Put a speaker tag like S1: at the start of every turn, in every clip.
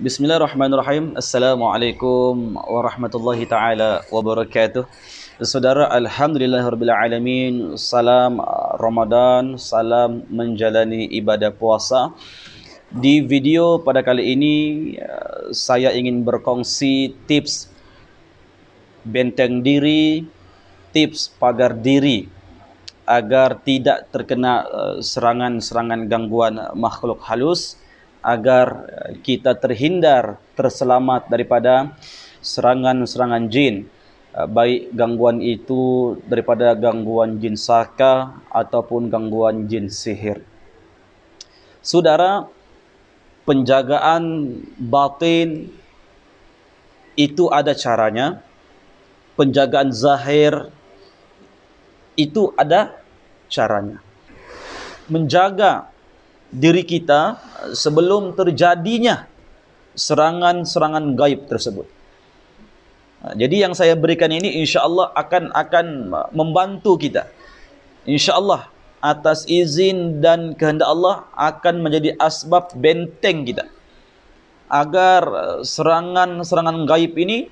S1: Bismillahirrahmanirrahim. Assalamualaikum warahmatullahi taala wabarakatuh. Saudara alhamdulillahirabbil Salam uh, Ramadan, salam menjalani ibadah puasa. Di video pada kali ini uh, saya ingin berkongsi tips benteng diri, tips pagar diri agar tidak terkena uh, serangan-serangan gangguan makhluk halus agar eh, kita terhindar terselamat daripada serangan-serangan jin eh, baik gangguan itu daripada gangguan jin saka ataupun gangguan jin sihir saudara penjagaan batin itu ada caranya penjagaan zahir itu ada caranya menjaga diri kita sebelum terjadinya serangan-serangan gaib tersebut. Jadi yang saya berikan ini insya-Allah akan akan membantu kita. Insya-Allah atas izin dan kehendak Allah akan menjadi asbab benteng kita agar serangan-serangan gaib ini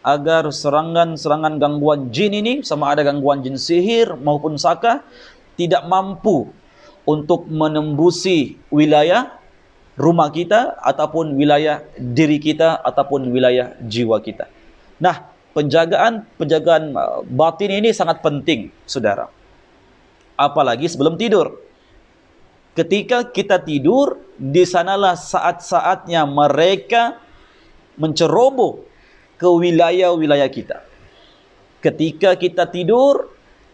S1: agar serangan-serangan gangguan jin ini sama ada gangguan jin sihir maupun saka tidak mampu untuk menembusi wilayah rumah kita ataupun wilayah diri kita ataupun wilayah jiwa kita. Nah, penjagaan penjagaan uh, batin ini sangat penting, saudara. Apalagi sebelum tidur. Ketika kita tidur, di sanalah saat-saatnya mereka menceroboh ke wilayah-wilayah kita. Ketika kita tidur,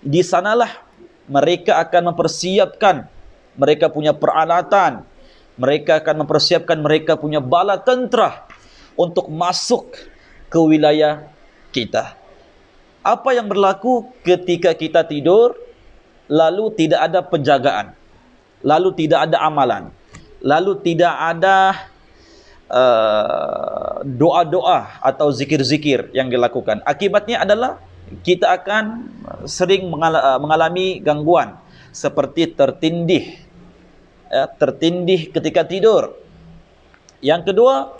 S1: di sanalah mereka akan mempersiapkan mereka punya peralatan mereka akan mempersiapkan mereka punya bala tentera untuk masuk ke wilayah kita apa yang berlaku ketika kita tidur lalu tidak ada penjagaan lalu tidak ada amalan lalu tidak ada uh, doa-doa atau zikir-zikir yang dilakukan akibatnya adalah kita akan sering eh, mengalami gangguan seperti tertindih ya, tertindih ketika tidur. Yang kedua,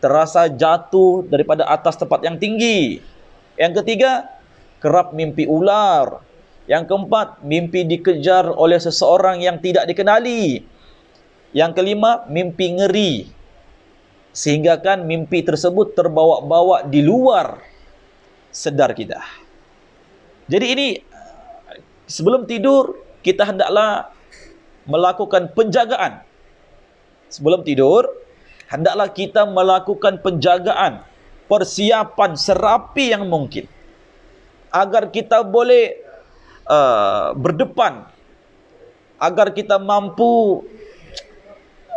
S1: terasa jatuh daripada atas tempat yang tinggi. Yang ketiga, kerap mimpi ular. Yang keempat, mimpi dikejar oleh seseorang yang tidak dikenali. Yang kelima, mimpi ngeri. Sehinggakan mimpi tersebut terbawa-bawa di luar sedar kita. Jadi ini sebelum tidur kita hendaklah melakukan penjagaan sebelum tidur hendaklah kita melakukan penjagaan persiapan serapi yang mungkin agar kita boleh uh, berdepan agar kita mampu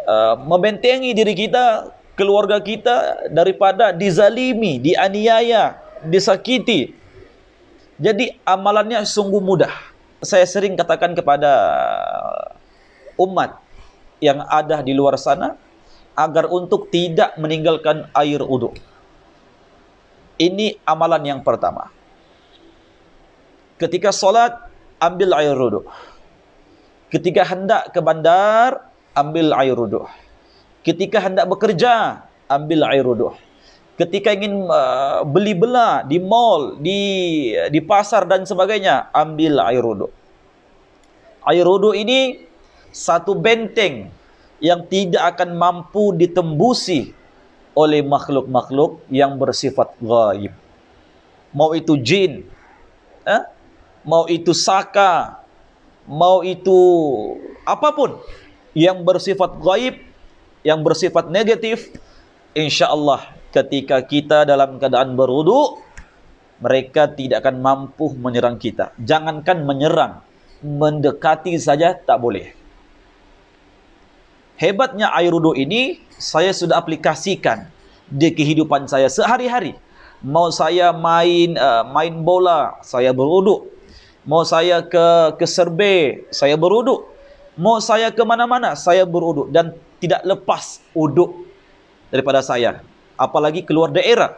S1: uh, membentengi diri kita keluarga kita daripada dizalimi dianiaya disakiti jadi amalannya sungguh mudah saya sering katakan kepada umat yang ada di luar sana agar untuk tidak meninggalkan air uduk. Ini amalan yang pertama. Ketika solat, ambil air uduk. Ketika hendak ke bandar, ambil air uduk. Ketika hendak bekerja, ambil air uduk. Ketika ingin uh, beli bela di mall, di di pasar dan sebagainya, ambil air uduk. Air uduk ini satu benteng yang tidak akan mampu ditembusi oleh makhluk-makhluk yang bersifat gaib. Mau itu jin, eh? mau itu saka, mau itu apapun yang bersifat gaib, yang bersifat negatif, insyaAllah ketika kita dalam keadaan berudu, mereka tidak akan mampu menyerang kita. Jangankan menyerang, mendekati saja tak boleh hebatnya air wudu ini saya sudah aplikasikan di kehidupan saya sehari-hari. Mau saya main uh, main bola, saya berwudu. Mau saya ke ke serbe, saya berwudu. Mau saya ke mana-mana, saya berwudu dan tidak lepas wudu daripada saya. Apalagi keluar daerah,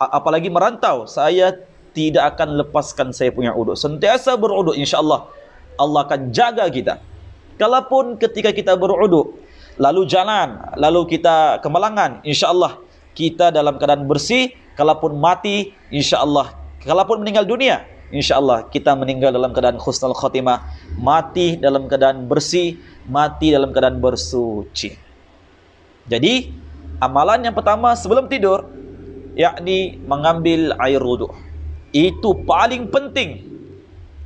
S1: apalagi merantau, saya tidak akan lepaskan saya punya wudu. Sentiasa berwudu insya-Allah. Allah akan jaga kita. Kalaupun ketika kita berwudu, lalu jalan, lalu kita kemalangan, insyaAllah kita dalam keadaan bersih, kalaupun mati, insyaAllah, kalaupun meninggal dunia, insyaAllah kita meninggal dalam keadaan khusnul khotimah. mati dalam keadaan bersih, mati dalam keadaan bersuci. Jadi, amalan yang pertama sebelum tidur, yakni mengambil air wuduk. Itu paling penting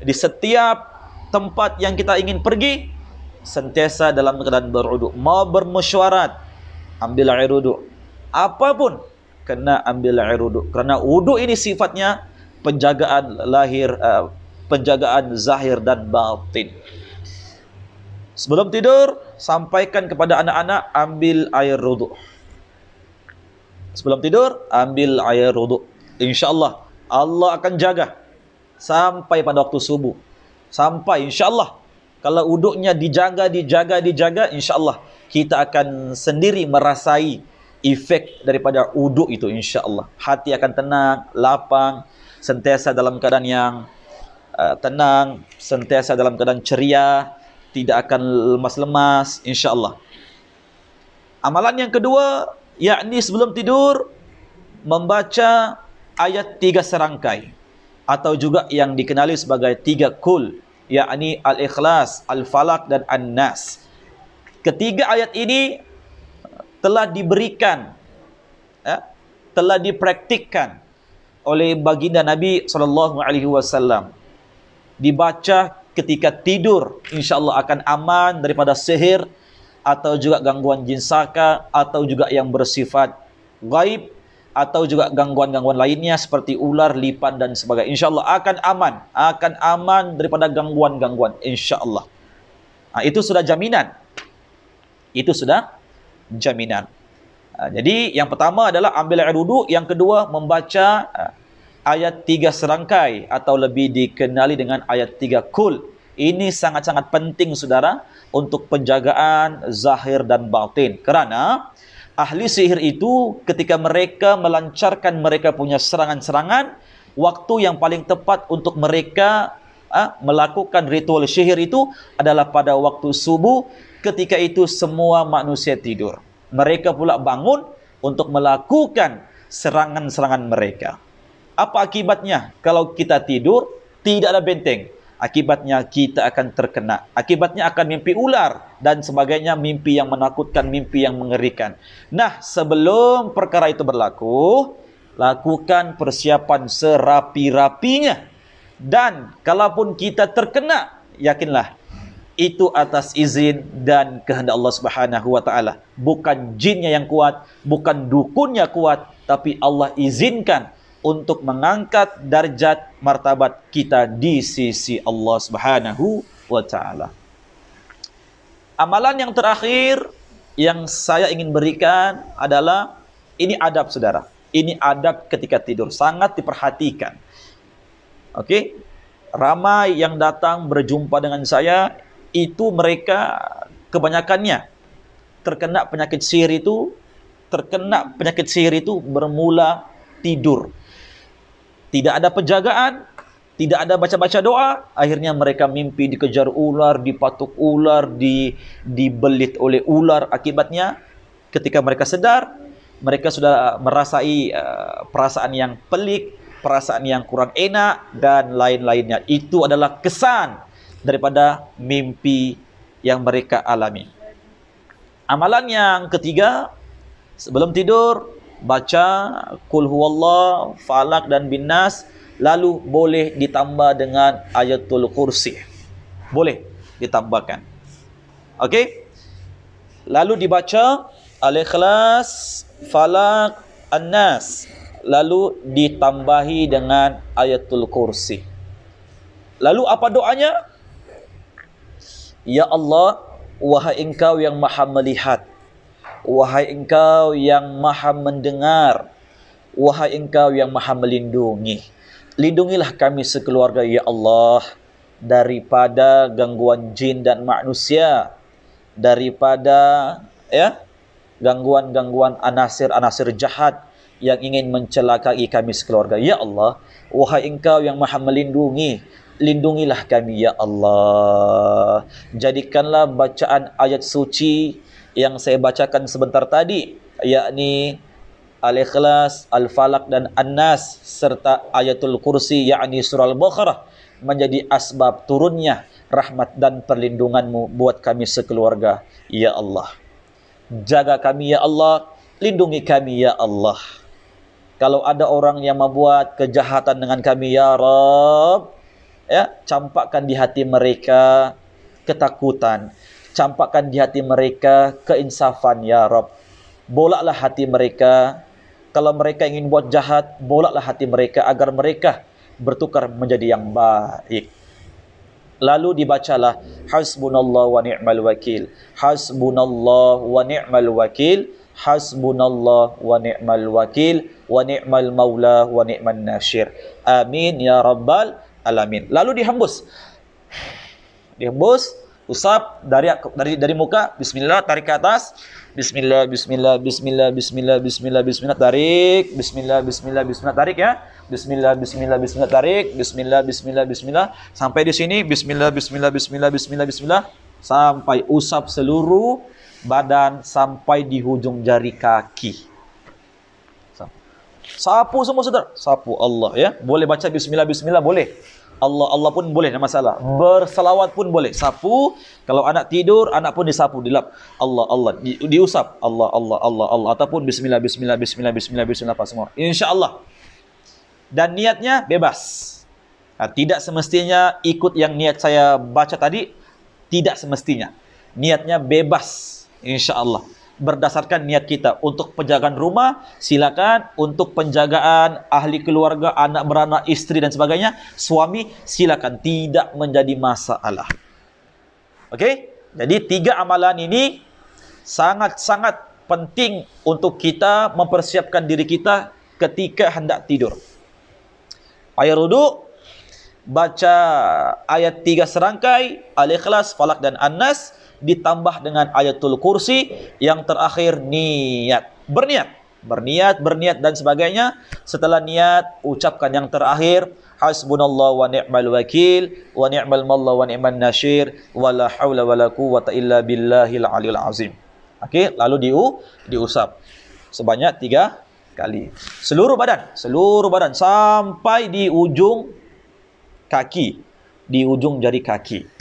S1: di setiap tempat yang kita ingin pergi, sentiasa dalam keadaan beruduk mau bermusyawarat, ambil air uduk apapun kena ambil air uduk kerana uduk ini sifatnya penjagaan lahir uh, penjagaan zahir dan batin sebelum tidur sampaikan kepada anak-anak ambil air uduk sebelum tidur ambil air uduk insyaallah Allah akan jaga sampai pada waktu subuh sampai insyaallah kalau uduknya dijaga, dijaga, dijaga, insyaAllah kita akan sendiri merasai efek daripada uduk itu insyaAllah. Hati akan tenang, lapang, sentiasa dalam keadaan yang uh, tenang, sentiasa dalam keadaan ceria, tidak akan lemas-lemas, insyaAllah. Amalan yang kedua, yakni sebelum tidur, membaca ayat tiga serangkai. Atau juga yang dikenali sebagai tiga kul. Cool yakni al-ikhlas, al falak dan an-nas. Ketiga ayat ini eh, telah diberikan ya, telah dipraktikkan oleh baginda Nabi sallallahu alaihi wasallam. Dibaca ketika tidur insyaallah akan aman daripada sihir atau juga gangguan jin saka atau juga yang bersifat gaib atau juga gangguan-gangguan lainnya seperti ular, lipan dan sebagainya. InsyaAllah akan aman. Akan aman daripada gangguan-gangguan. InsyaAllah. Ha, itu sudah jaminan. Itu sudah jaminan. Ah, jadi yang pertama adalah ambil air wudhu. Yang kedua membaca ah, ayat tiga serangkai atau lebih dikenali dengan ayat tiga kul. Ini sangat-sangat penting saudara untuk penjagaan zahir dan batin. Kerana ahli sihir itu ketika mereka melancarkan mereka punya serangan-serangan waktu yang paling tepat untuk mereka ah, melakukan ritual sihir itu adalah pada waktu subuh ketika itu semua manusia tidur mereka pula bangun untuk melakukan serangan-serangan mereka apa akibatnya kalau kita tidur tidak ada benteng akibatnya kita akan terkena akibatnya akan mimpi ular dan sebagainya mimpi yang menakutkan mimpi yang mengerikan nah sebelum perkara itu berlaku lakukan persiapan serapi-rapinya dan kalaupun kita terkena yakinlah itu atas izin dan kehendak Allah Subhanahu wa bukan jinnya yang kuat bukan dukunnya kuat tapi Allah izinkan untuk mengangkat darjat martabat kita di sisi Allah Subhanahu wa taala. Amalan yang terakhir yang saya ingin berikan adalah ini adab saudara. Ini adab ketika tidur sangat diperhatikan. Oke. Okay? Ramai yang datang berjumpa dengan saya itu mereka kebanyakannya terkena penyakit sihir itu terkena penyakit sihir itu bermula tidur tidak ada penjagaan, tidak ada baca-baca doa, akhirnya mereka mimpi dikejar ular, dipatuk ular, di dibelit oleh ular akibatnya ketika mereka sedar, mereka sudah uh, merasai uh, perasaan yang pelik, perasaan yang kurang enak dan lain-lainnya. Itu adalah kesan daripada mimpi yang mereka alami. Amalan yang ketiga, sebelum tidur baca kul huwallah falak dan binas lalu boleh ditambah dengan ayatul kursi boleh ditambahkan okey lalu dibaca al falak annas lalu ditambahi dengan ayatul kursi lalu apa doanya ya allah wahai engkau yang maha melihat Wahai engkau yang maha mendengar Wahai engkau yang maha melindungi Lindungilah kami sekeluarga Ya Allah Daripada gangguan jin dan manusia Daripada ya Gangguan-gangguan anasir-anasir jahat Yang ingin mencelakai kami sekeluarga Ya Allah Wahai engkau yang maha melindungi Lindungilah kami Ya Allah Jadikanlah bacaan ayat suci yang saya bacakan sebentar tadi yakni Al-Ikhlas, Al-Falaq dan An-Nas serta Ayatul Kursi yakni Surah Al-Baqarah menjadi asbab turunnya rahmat dan perlindunganmu buat kami sekeluarga Ya Allah Jaga kami Ya Allah Lindungi kami Ya Allah Kalau ada orang yang membuat kejahatan dengan kami Ya Rab Ya, campakkan di hati mereka ketakutan campakkan di hati mereka keinsafan ya Rob. Bolaklah hati mereka kalau mereka ingin buat jahat, bolaklah hati mereka agar mereka bertukar menjadi yang baik. Lalu dibacalah hasbunallah wa ni'mal wakil. Hasbunallah wa ni'mal wakil. Hasbunallah wa ni'mal wakil wa ni'mal maula wa ni'man nasir. Amin ya rabbal alamin. Lalu dihembus. Dihembus. Usap dari dari dari muka, bismillah tarik ke atas. Bismillah, bismillah, bismillah, bismillah, bismillah, bismillah, tarik. Bismillah, bismillah, bismillah, tarik ya. Bismillah, bismillah, bismillah, tarik. Bismillah, bismillah, bismillah. Sampai di sini, bismillah, bismillah, bismillah, bismillah, bismillah. Sampai usap seluruh badan sampai di hujung jari kaki. Sapu semua saudar Sapu Allah ya. Boleh baca bismillah, bismillah, boleh. Allah Allah pun boleh tak masalah. Hmm. Berselawat pun boleh. Sapu kalau anak tidur anak pun disapu, dilap. Allah Allah di, diusap. Allah Allah Allah Allah ataupun bismillah bismillah bismillah bismillah bismillah apa semua. Insya-Allah. Dan niatnya bebas. Nah, ha, tidak semestinya ikut yang niat saya baca tadi tidak semestinya. Niatnya bebas insya-Allah berdasarkan niat kita untuk penjagaan rumah silakan untuk penjagaan ahli keluarga anak beranak istri dan sebagainya suami silakan tidak menjadi masalah okey jadi tiga amalan ini sangat-sangat penting untuk kita mempersiapkan diri kita ketika hendak tidur air wuduk baca ayat tiga serangkai al-ikhlas falak dan annas an ditambah dengan ayatul kursi yang terakhir niat berniat berniat berniat dan sebagainya setelah niat ucapkan yang terakhir hasbunallah wa ni'mal wakil wa ni'mal malla wa ni'man nasir wa la hawla wa la quwata illa billahil alil azim okey lalu diu diusap sebanyak tiga kali seluruh badan seluruh badan sampai di ujung kaki di ujung jari kaki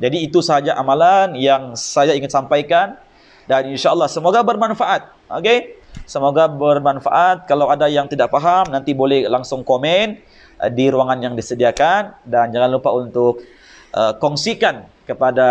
S1: jadi itu sahaja amalan yang saya ingin sampaikan dan insyaallah semoga bermanfaat. Okey. Semoga bermanfaat. Kalau ada yang tidak faham nanti boleh langsung komen eh, di ruangan yang disediakan dan jangan lupa untuk uh, kongsikan kepada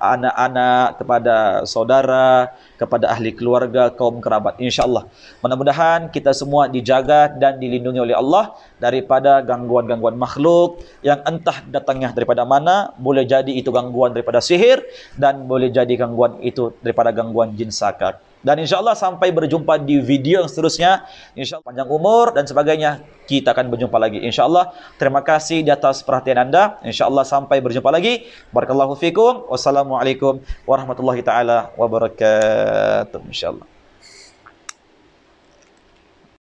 S1: anak-anak, kepada saudara, kepada ahli keluarga, kaum kerabat. InsyaAllah. Mudah-mudahan kita semua dijaga dan dilindungi oleh Allah daripada gangguan-gangguan makhluk yang entah datangnya daripada mana. Boleh jadi itu gangguan daripada sihir dan boleh jadi gangguan itu daripada gangguan jin sakat. Dan insyaAllah sampai berjumpa di video yang seterusnya. InsyaAllah panjang umur dan sebagainya. Kita akan berjumpa lagi. InsyaAllah terima kasih di atas perhatian anda. InsyaAllah sampai berjumpa lagi. Barakallahu fikum. Wassalamualaikum warahmatullahi ta'ala wabarakatuh. InsyaAllah.